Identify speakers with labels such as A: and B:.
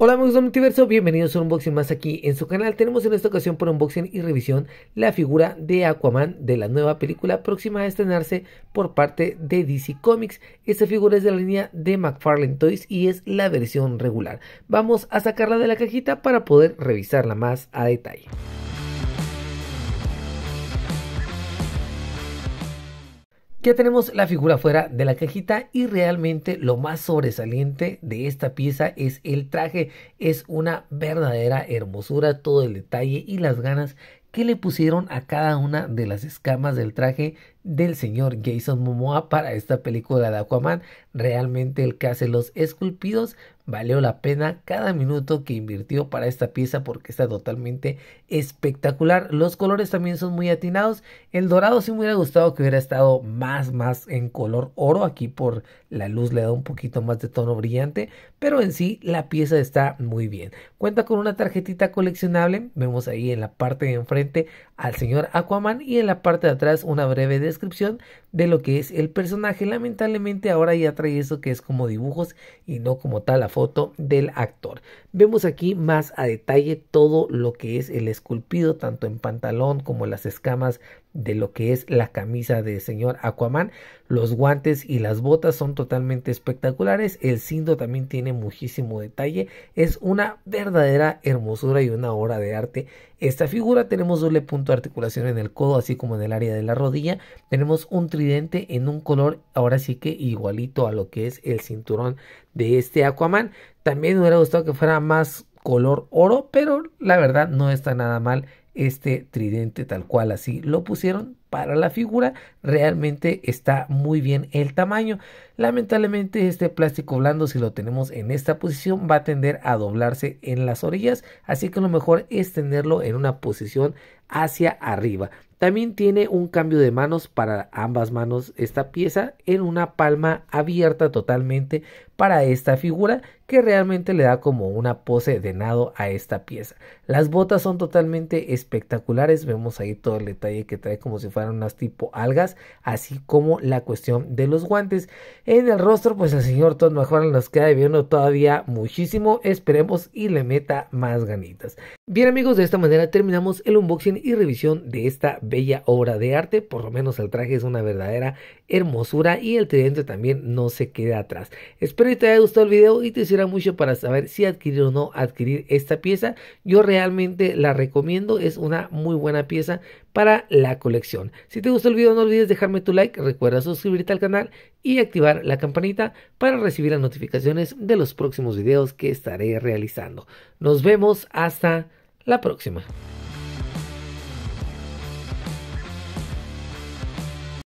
A: Hola amigos del multiverso, bienvenidos a un unboxing más aquí en su canal. Tenemos en esta ocasión por unboxing y revisión la figura de Aquaman de la nueva película próxima a estrenarse por parte de DC Comics. Esta figura es de la línea de McFarlane Toys y es la versión regular. Vamos a sacarla de la cajita para poder revisarla más a detalle. Ya tenemos la figura fuera de la cajita y realmente lo más sobresaliente de esta pieza es el traje. Es una verdadera hermosura todo el detalle y las ganas que le pusieron a cada una de las escamas del traje del señor Jason Momoa para esta película de Aquaman. Realmente el que hace los esculpidos valió la pena cada minuto que invirtió para esta pieza porque está totalmente espectacular. Los colores también son muy atinados. El dorado si me hubiera gustado que hubiera estado más más en color oro. Aquí por la luz le da un poquito más de tono brillante, pero en sí la pieza está muy bien. Cuenta con una tarjetita coleccionable. Vemos ahí en la parte de enfrente al señor Aquaman y en la parte de atrás una breve descripción descripción de lo que es el personaje. Lamentablemente ahora ya trae eso que es como dibujos y no como tal la foto del actor. Vemos aquí más a detalle todo lo que es el esculpido, tanto en pantalón como las escamas de lo que es la camisa de señor Aquaman. Los guantes y las botas son totalmente espectaculares. El cinto también tiene muchísimo detalle. Es una verdadera hermosura y una obra de arte. Esta figura tenemos doble punto de articulación en el codo, así como en el área de la rodilla. Tenemos un tridente en un color, ahora sí que igualito a lo que es el cinturón de este Aquaman. También me hubiera gustado que fuera más color oro, pero la verdad no está nada mal este tridente tal cual así lo pusieron para la figura realmente está muy bien el tamaño lamentablemente este plástico blando si lo tenemos en esta posición va a tender a doblarse en las orillas así que lo mejor es tenerlo en una posición hacia arriba también tiene un cambio de manos para ambas manos esta pieza en una palma abierta totalmente para esta figura que realmente le da como una pose de nado a esta pieza. Las botas son totalmente espectaculares, vemos ahí todo el detalle que trae como si fueran unas tipo algas, así como la cuestión de los guantes. En el rostro, pues el señor Todd McFarlane nos queda viendo todavía muchísimo, esperemos y le meta más ganitas. Bien amigos, de esta manera terminamos el unboxing y revisión de esta bella obra de arte, por lo menos el traje es una verdadera hermosura y el tridente también no se queda atrás. Espero que te haya gustado el video y te hiciera mucho para saber si adquirir o no adquirir esta pieza. Yo realmente la recomiendo, es una muy buena pieza para la colección. Si te gustó el vídeo no olvides dejarme tu like, recuerda suscribirte al canal y activar la campanita para recibir las notificaciones de los próximos videos que estaré realizando. Nos vemos hasta la próxima.